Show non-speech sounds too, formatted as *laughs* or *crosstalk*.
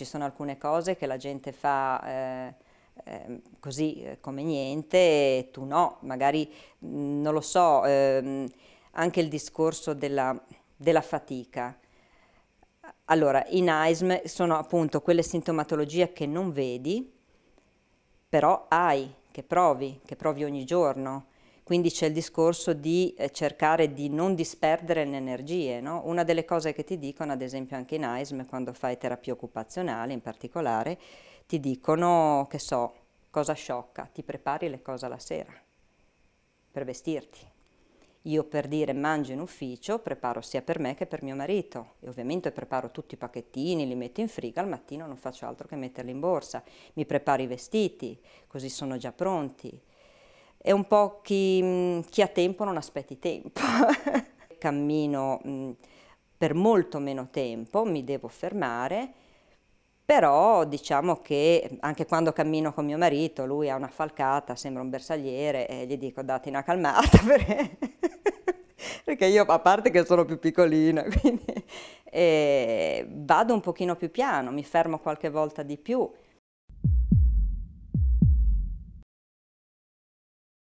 ci sono alcune cose che la gente fa eh, ehm, così eh, come niente e tu no, magari mhmm, non lo so, ehm, anche il discorso della, della fatica. Allora, in AISM sono appunto quelle sintomatologie che non vedi, però hai, che provi, che provi ogni giorno. Quindi c'è il discorso di eh, cercare di non disperdere le energie. No? Una delle cose che ti dicono, ad esempio anche in AISM, quando fai terapia occupazionale in particolare, ti dicono, che so, cosa sciocca, ti prepari le cose la sera per vestirti. Io per dire mangio in ufficio, preparo sia per me che per mio marito e ovviamente preparo tutti i pacchettini, li metto in friga, al mattino non faccio altro che metterli in borsa, mi preparo i vestiti, così sono già pronti è un po' chi, chi ha tempo non aspetti tempo. *laughs* Cammino per molto meno tempo, mi devo fermare, però diciamo che anche quando cammino con mio marito, lui ha una falcata, sembra un bersagliere, e gli dico dati una calmata *laughs* perché, perché io a parte che sono più piccolina, *laughs* quindi eh, vado un pochino più piano, mi fermo qualche volta di più,